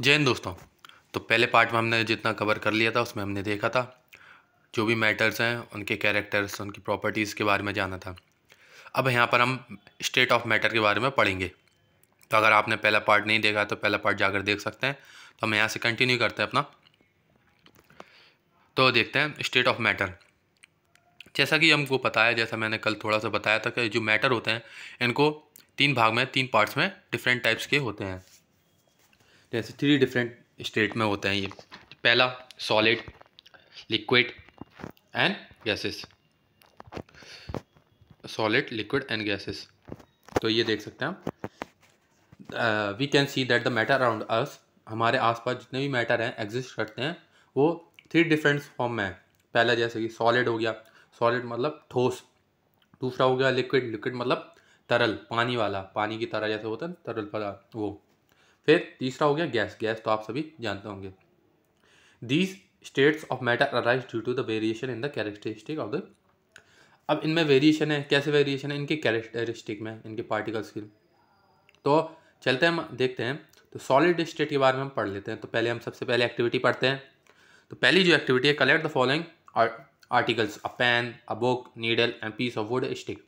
जय हिंद दोस्तों तो पहले पार्ट में हमने जितना कवर कर लिया था उसमें हमने देखा था जो भी मैटर्स हैं उनके कैरेक्टर्स उनकी प्रॉपर्टीज़ के बारे में जाना था अब यहाँ पर हम स्टेट ऑफ मैटर के बारे में पढ़ेंगे तो अगर आपने पहला पार्ट नहीं देखा तो पहला पार्ट जाकर देख सकते हैं तो हम यहाँ से कंटिन्यू करते हैं अपना तो देखते हैं स्टेट ऑफ मैटर जैसा कि हमको पता है जैसा मैंने कल थोड़ा सा बताया था कि जो मैटर होते हैं इनको तीन भाग में तीन पार्ट्स में डिफरेंट टाइप्स के होते हैं जैसे थ्री डिफरेंट स्टेट में होते हैं ये पहला solid liquid and gases solid liquid and gases तो ये देख सकते हैं हम we can see that the matter around us हमारे आसपास जितने भी मैटर हैं एग्जिस्ट करते हैं वो थ्री डिफरेंट फॉर्म में है पहला जैसे कि सॉलिड हो गया सॉलिड मतलब ठोस दूसरा हो गया लिक्विड लिक्विड मतलब तरल पानी वाला पानी की तरह जैसे होता है तरल पदार्थ वो फिर तीसरा हो गया गैस गैस तो आप सभी जानते होंगे these states of matter arise due to the variation in the characteristic of the अब इनमें वेरिएशन है कैसे वेरिएशन है इनके कैरेक्टरिस्टिक में इनके पार्टिकल्स की तो चलते हैं हम देखते हैं तो सॉलिड स्टेट के बारे में हम पढ़ लेते हैं तो पहले हम सबसे पहले एक्टिविटी पढ़ते हैं तो पहली जो एक्टिविटी है collect the following articles a pen a book needle and piece of wood stick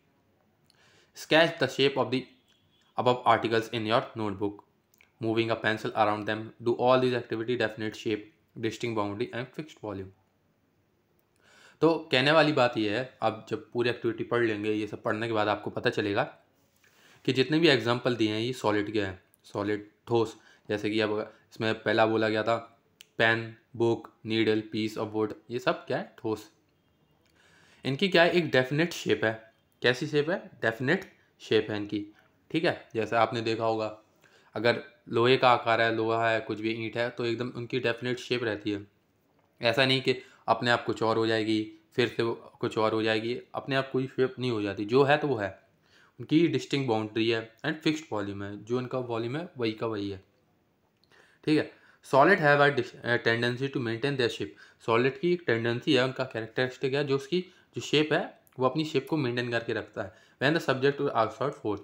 sketch the shape of the अब articles in your notebook moving a pencil around them, do all these activity definite shape, distinct boundary and fixed volume. तो कहने वाली बात यह है आप जब पूरी एक्टिविटी पढ़ लेंगे ये सब पढ़ने के बाद आपको पता चलेगा कि जितने भी एग्जाम्पल दिए हैं ये सॉलिड के हैं सॉलिड ठोस जैसे कि अब इसमें पहला बोला गया था pen book needle piece of wood ये सब क्या है ठोस इनकी क्या है एक डेफिनेट शेप है कैसी शेप है डेफिनेट शेप है इनकी ठीक है जैसे आपने देखा होगा अगर लोहे का आकार है लोहा है कुछ भी ईंट है तो एकदम उनकी डेफिनेट शेप रहती है ऐसा नहीं कि अपने आप कुछ और हो जाएगी फिर से कुछ और हो जाएगी अपने आप कोई शेप नहीं हो जाती जो है तो वो है उनकी डिस्टिंग बाउंड्री है एंड फिक्स्ड वॉल्यूम है जो उनका वॉल्यूम है वही का वही है ठीक है solid have a tendency to maintain their shape solid की एक टेंडेंसी है उनका कैरेक्टरिस्टिक है जो उसकी जो शेप है वो अपनी शेप को मेंटेन करके रखता है when the subject out fourth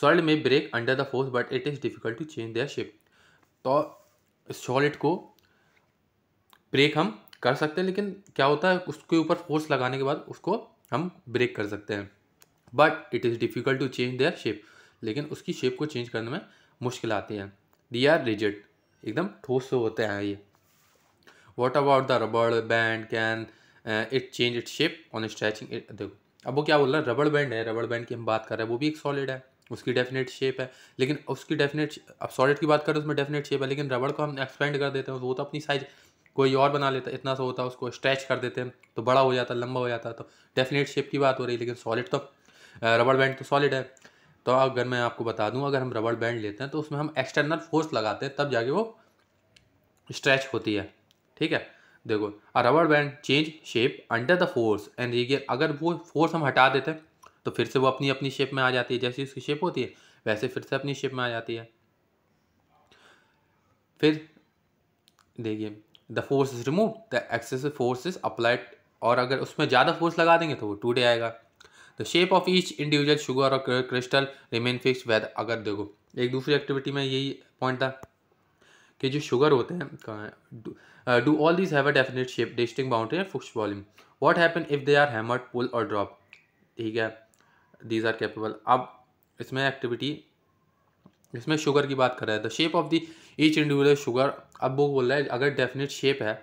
solid में break under the force but it is difficult to change their shape तो सॉलिड को ब्रेक हम कर सकते हैं लेकिन क्या होता है उसके ऊपर फोर्स लगाने के बाद उसको हम ब्रेक कर सकते हैं but it is difficult to change their shape लेकिन उसकी शेप को चेंज करने में मुश्किल आती है दी आर रिजिड एकदम ठोस से होते हैं ये what about the rubber band can it change it shape on stretching it देखो अब वो क्या बोल रहा है रबड़ बैंड है रबड़ बैंड की हम बात कर रहे हैं वो भी एक सॉलिड है उसकी डेफिनेट शेप है लेकिन उसकी डेफिनेट अब सॉलिड की बात करें उसमें डेफिनेट शेप है लेकिन रबड़ को हम एक्सपेंड कर देते हैं वो तो अपनी साइज़ कोई और बना लेता इतना सा होता है उसको स्ट्रेच कर देते हैं तो बड़ा हो जाता लंबा हो जाता तो डेफिनेट शेप की बात हो रही लेकिन सॉलिड तो रबड़ बैंड तो सॉलिड है तो अगर मैं आपको बता दूं अगर हम रबड़ बैंड लेते हैं तो उसमें हम एक्सटर्नल फोर्स लगाते हैं तब जाके वो स्ट्रेच होती है ठीक है देखो a rubber band change shape under the force and regain अगर वो फोर्स हम हटा देते हैं तो फिर से वो अपनी अपनी शेप में आ जाती है जैसी उसकी शेप होती है वैसे फिर से अपनी शेप में आ जाती है फिर देखिए the force is remove the excessive force is applied और अगर उसमें ज़्यादा फोर्स लगा देंगे तो वो टूट जाएगा the shape of each individual sugar और क्रिस्टल रिमेन फिक्स वेद अगर देखो एक दूसरी एक्टिविटी में यही पॉइंट था कि जो शुगर होते हैं do all these have a definite shape distinct boundary and fix volume what happen if they are hammered pull और ड्रॉप ठीक है दीज आर कैपेबल अब इसमें एक्टिविटी इसमें शुगर की बात कर रहा है the shape of the each individual sugar अब वो बोल रहा है अगर डेफिनेट शेप है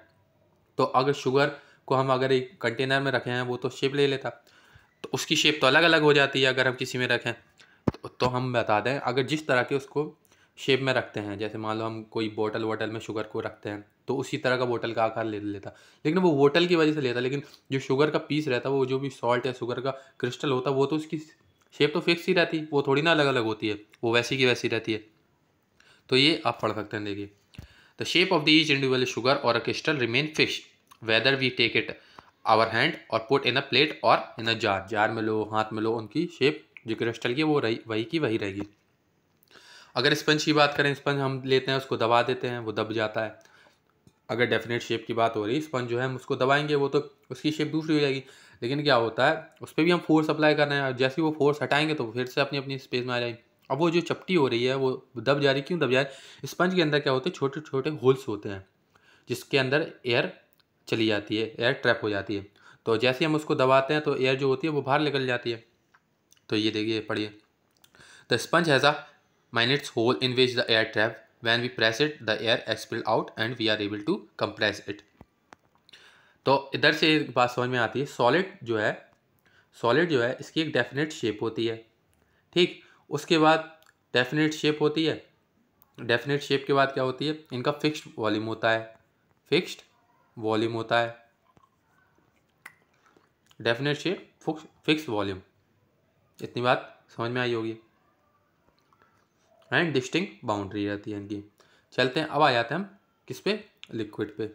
तो अगर शुगर को हम अगर एक कंटेनर में रखे हैं वो तो शेप ले लेता तो उसकी शेप तो अलग अलग हो जाती है अगर हम किसी में रखें तो, तो हम बता दें अगर जिस तरह के उसको शेप में रखते हैं जैसे मान लो हम कोई बोतल वोटल में शुगर को रखते हैं तो उसी तरह का बोतल का आकार ले लेता लेकिन वो बोतल की वजह से लेता लेकिन जो शुगर का पीस रहता वो जो भी सॉल्ट या शुगर का क्रिस्टल होता वो तो उसकी शेप तो फिक्स ही रहती वो थोड़ी ना अलग अलग होती है वो वैसी की वैसी रहती है तो ये आप पढ़ सकते हैं देखिए the shape of the each individual sugar और a crystal remain fix whether we take it our hand और पुट इन अ प्लेट और इन अ जार जार में लो हाथ में लो उनकी शेप जो क्रिस्टल की वो रही वही की वही रहेगी अगर स्पंज की बात करें स्पंज हम लेते हैं उसको दबा देते हैं वो दब जाता है अगर डेफिनेट शेप की बात हो रही है स्पंज जो है हम उसको दबाएंगे वो तो उसकी शेप दूसरी हो जाएगी लेकिन क्या होता है उस पर भी हम फोर्स अप्लाई कर रहे हैं जैसे वो फोर्स हटाएंगे तो फिर से अपनी अपनी स्पेस में आ जाएगी अब वो जो चपटी हो रही है वो दब जा रही क्यों दब जा रही स्पंज के अंदर क्या होते हैं छोटे छोटे होल्स होते हैं जिसके अंदर एयर चली जाती है एयर ट्रैप हो जाती है तो जैसे हम उसको दबाते हैं तो एयर जो होती है वो बाहर निकल जाती है तो ये देखिए पढ़िए द तो sponge has a minutes hole in which the air trap when we press it the air expel out and we are able to compress it तो इधर से एक बात समझ में आती है सॉलिड जो है सॉलिड जो है इसकी एक डेफिनेट शेप होती है ठीक उसके बाद डेफिनेट शेप होती है डेफिनेट शेप के बाद क्या होती है इनका फिक्स्ड वॉल्यूम होता है फिक्स्ड वॉल्यूम होता है डेफिनेट शेप फिक्स वॉल्यूम इतनी बात समझ में आई होगी एंड डिस्टिंग बाउंड्री रहती है इनकी चलते हैं अब आ जाते हैं हम किस पे लिक्विड पे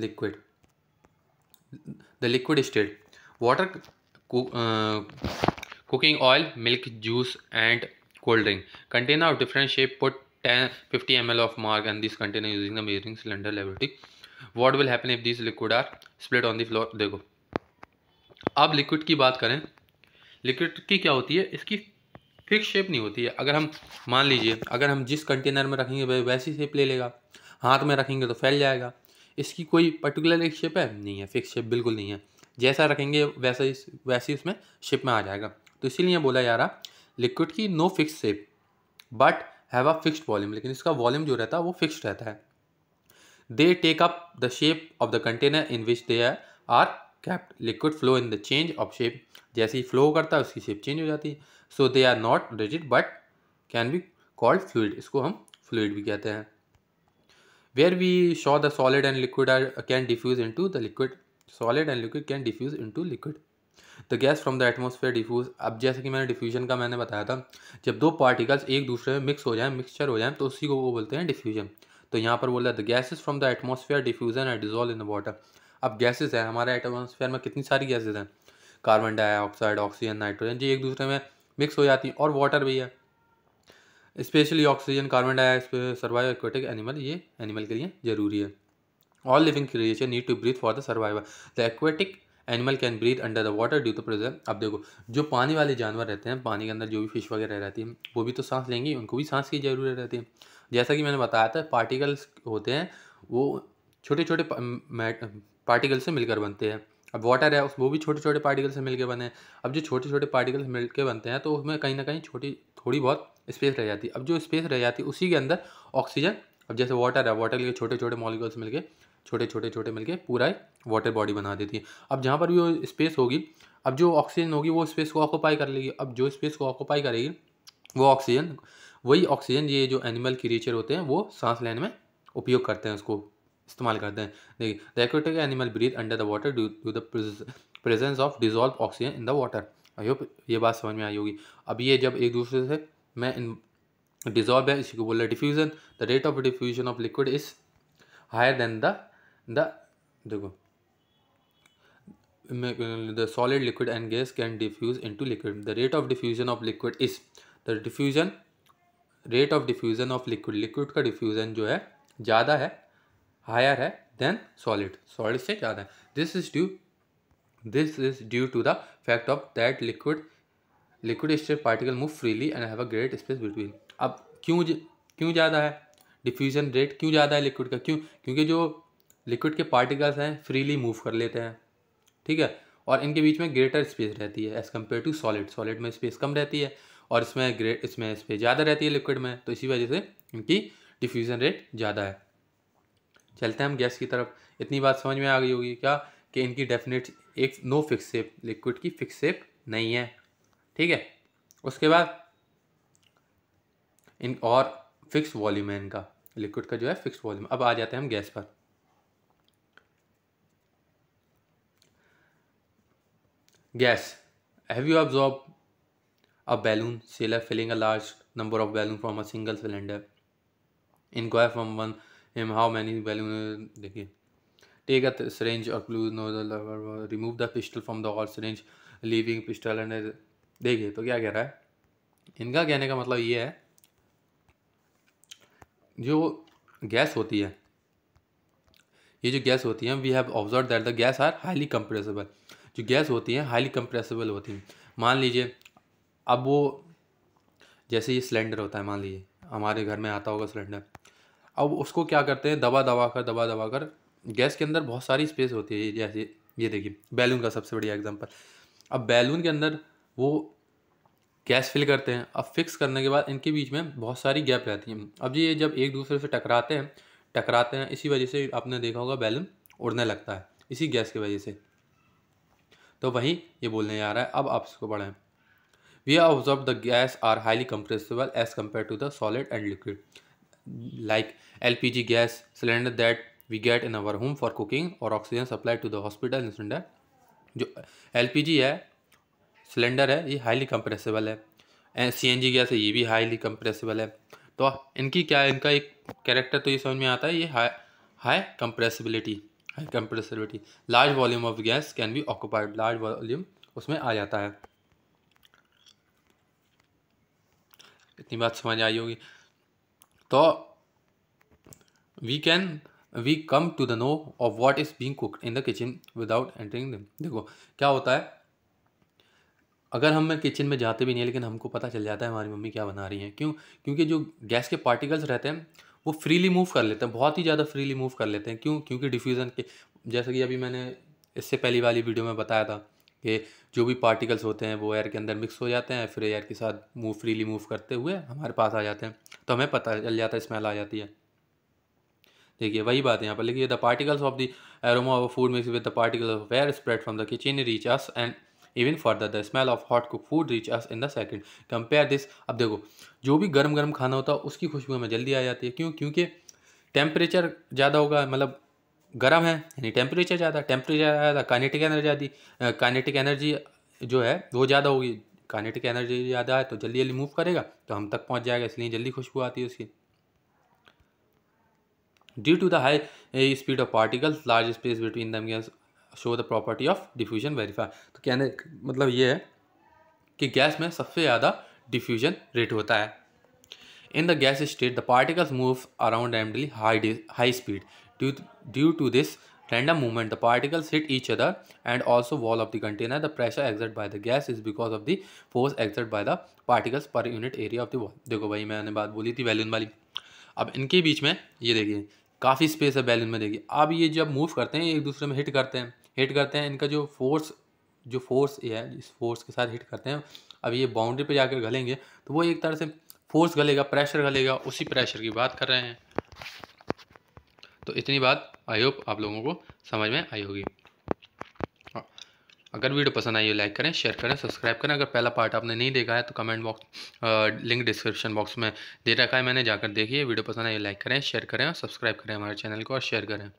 liquid the liquid state water cooking oil milk juice and cold drink container of different shape put ten fifty M L of mark and this container using the measuring cylinder laboratory what will happen if this liquid are split on the floor देखो अब liquid की बात करें liquid की क्या होती है इसकी फिक्स शेप नहीं होती है अगर हम मान लीजिए अगर हम जिस कंटेनर में रखेंगे भाई वैसी शेप ले लेगा हाथ में रखेंगे तो फैल जाएगा इसकी कोई पर्टिकुलर एक शेप है नहीं है फिक्स शेप बिल्कुल नहीं है जैसा रखेंगे वैसा ही वैसी उसमें शेप में आ जाएगा तो इसीलिए बोला जा रहा लिक्विड की no fix shape but have a fixed volume लेकिन इसका वॉल्यूम जो रहता है वो फिक्स रहता है they take up the shape of the container in which they are kept liquid flow in the change of shape जैसे ही फ्लो करता है उसकी शेप चेंज हो जाती है so they are not rigid but can be called fluid इसको हम फ्लूड भी कहते हैं where we show the solid and liquid are can diffuse to the liquid solid and liquid can diffuse to liquid the gas from the atmosphere diffuse अब जैसे कि मैंने diffusion का मैंने बताया था जब दो पार्टिकल्स एक दूसरे में मिक्स हो जाए मिक्सचर हो जाए तो उसी को वो बोलते हैं डिफ्यूजन तो यहाँ पर बोला the gases from the atmosphere diffusion and dissolve in the water अब गैसेज हैं हमारे एटमोसफेयर में कितनी सारी गैसेज हैं कार्बन डाइऑक्साइड ऑक्सीजन नाइट्रोजन ये एक दूसरे में मिक्स हो जाती हैं और वाटर भी है specially oxygen carbon dioxide survive aquatic animal ये एनिमल के लिए ज़रूरी है all living creature need to breathe for the survival the aquatic animal can breathe under the water due to present अब देखो जो पानी वाले जानवर रहते हैं पानी के अंदर जो भी फिश वगैरह रहती है वो भी तो सांस लेंगी उनको भी सांस की ज़रूरत रहती है जैसा कि मैंने बताया था पार्टिकल्स होते हैं वो छोटे छोटे पार्टिकल से मिलकर बनते हैं अब वाटर है उस वो भी छोटे छोटे पार्टिकल से मिलके बने अब जो छोटे छोटे पार्टिकल मिलके बनते हैं तो उसमें कहीं ना कहीं छोटी थोड़ी बहुत स्पेस रह जाती है अब जो स्पेस रह जाती है उसी के अंदर ऑक्सीजन अब जैसे वाटर है वाटर के छोटे छोटे मॉलिकल्स मिलके छोटे छोटे छोटे मिलके पूरा ही वाटर बॉडी बना देती है अब जहाँ पर भी वो स्पेस होगी अब जो ऑक्सीजन होगी वो स्पेस को ऑक्यूपाई कर लेगी अब जो स्पेस को ऑक्यूपाई करेगी वो ऑक्सीजन वही ऑक्सीजन ये जो एनिमल क्रिएचर होते हैं वो सांस लेने में उपयोग करते हैं उसको इस्तेमाल करते हैं देखिए the aquatic animal breathe under the water due the presence of dissolve oxygen in the water I hope ये बात समझ में आई होगी अब ये जब एक दूसरे से मैं इन डिजॉल्व है इसी को बोल रहे diffusion the rate of diffusion of liquid is higher than the the solid liquid and gas can diffuse into liquid the rate of diffusion of liquid is the diffusion rate of diffusion of liquid liquid का diffusion जो है ज़्यादा है higher है then solid solid से ज़्यादा है this is due this is due to the fact of that liquid liquid state particle move freely and have a great space between अब क्यों क्यों ज़्यादा है डिफ्यूजन रेट क्यों ज़्यादा है लिक्विड का क्यों क्योंकि जो लिक्विड के पार्टिकल्स हैं फ्रीली मूव कर लेते हैं ठीक है और इनके बीच में ग्रेटर स्पेस रहती है as compare to solid solid में स्पेस कम रहती है और इसमें ग्रेट इसमें स्पेस ज़्यादा रहती है लिक्विड में तो इसी वजह से इनकी डिफ्यूज़न रेट ज़्यादा है चलते हैं हम गैस की तरफ इतनी बात समझ में आ गई होगी क्या कि इनकी डेफिनेट एक नो फिक्स सेप लिक्विड की फिक्स सेप नहीं है ठीक है उसके बाद इन और फिक्स वॉल्यूम है इनका लिक्विड का जो है फिक्स वॉल्यूम अब आ जाते हैं हम गैस पर gas have you observe a balloon seller filling a large number of balloon from a single cylinder inquire from one him how many balloon देखिए take a syringe or glue no remove the pistol from the all syringe leaving pistol and देखिए तो क्या कह रहा है इनका कहने का मतलब ये है जो गैस होती है ये जो गैस होती है we have observe that the gas are highly compressible जो गैस होती है हाईली कंप्रेसिबल होती हैं मान लीजिए अब वो जैसे ये सिलेंडर होता है मान लीजिए हमारे घर में आता होगा सिलेंडर अब उसको क्या करते हैं दबा दबा कर दबा दबा कर गैस के अंदर बहुत सारी स्पेस होती है जैसे ये देखिए बैलून का सबसे बढ़िया एग्जाम्पल अब बैलून के अंदर वो गैस फिल करते हैं अब फिक्स करने के बाद इनके बीच में बहुत सारी गैप रहती हैं अब ये जब एक दूसरे से टकराते हैं टकराते हैं इसी वजह से आपने देखा होगा बैलून उड़ने लगता है इसी गैस की वजह से तो वहीं ये बोलने जा रहा है अब आप इसको पढ़ें we observe the gas are highly compressible as compare to the solid and liquid like L P G gas cylinder that we get in our home for cooking और oxygen supply to the hospital cylinder जो L P G है cylinder है ये highly compressible है C N G gas है ये भी highly compressible है तो इनकी क्या इनका एक कैरेक्टर तो ये समझ में आता है ये high high compressibility high compressibility large volume of gas can be occupied large volume उसमें आ जाता है इतनी बात समझ आई होगी तो we can we come to the know of what is being cooked in the kitchen without entering them देखो क्या होता है अगर हम किचन में जाते भी नहीं लेकिन हमको पता चल जाता है हमारी मम्मी क्या बना रही हैं क्यों क्योंकि जो गैस के पार्टिकल्स रहते हैं वो फ्रीली मूव कर लेते हैं बहुत ही ज़्यादा फ्रीली मूव कर लेते हैं क्यों क्योंकि डिफ्यूज़न के जैसे कि अभी मैंने इससे पहली वाली वीडियो में बताया था कि जो भी पार्टिकल्स होते हैं वो एयर के अंदर मिक्स हो जाते हैं फिर एयर के साथ मूव फ्रीली मूव करते हुए हमारे पास आ जाते हैं तो हमें पता चल जाता है स्मेल आ जाती है देखिए वही बात है यहाँ पर लेकिन the particles of the aroma of food mix with the particles of where spread from the kitchen reach us and even further the smell of hot cook food reach us in the second compare this अब देखो जो भी गर्म गर्म खाना होता है उसकी खुशबू हमें जल्दी आ जाती है क्यों क्योंकि टेम्परेचर ज़्यादा होगा मतलब गर्म है यानी टेम्परेचर ज़्यादा टेम्परेचर ज़्यादा काइनेटिक एनर्जी आती काइनेटिक एनर्जी जो है वो ज़्यादा होगी काइनेटिक एनर्जी ज़्यादा है तो जल्दी जल्दी मूव करेगा तो हम तक पहुँच जाएगा इसलिए जल्दी खुशबू आती है उसकी due to the high speed of particles large space between them gas show the property of diffusion verify तो कहने मतलब ये है कि गैस में सबसे ज़्यादा डिफ्यूजन रेट होता है in the gas state the particles move around randomly high high speed due to this Random movement. The particles hit each other and also wall of the container. The pressure exerted by the gas is because of the force exerted by the particles per unit area of the wall. देखो भाई मैंने बात बोली थी balloon वाली अब इनके बीच में ये देखिए काफ़ी स्पेस है बैलून में देखिए अब ये जब मूव करते हैं एक दूसरे में हिट करते हैं हिट करते हैं इनका जो फोर्स जो फोर्स ये है इस फोर्स के साथ हिट करते हैं अब ये बाउंड्री पे जाकर गलेंगे तो वो एक तरह से फोर्स गलेगा प्रेशर गलेगा उसी प्रेशर की बात कर रहे हैं तो इतनी बात आई होप आप लोगों को समझ में आई होगी हाँ। अगर वीडियो पसंद आई हो लाइक करें शेयर करें सब्सक्राइब करें अगर पहला पार्ट आपने नहीं देखा है तो comment box link description box में दे रखा है मैंने जाकर देखिए वीडियो पसंद आई लाइक करें शेयर करें और सब्सक्राइब करें हमारे चैनल को और शेयर करें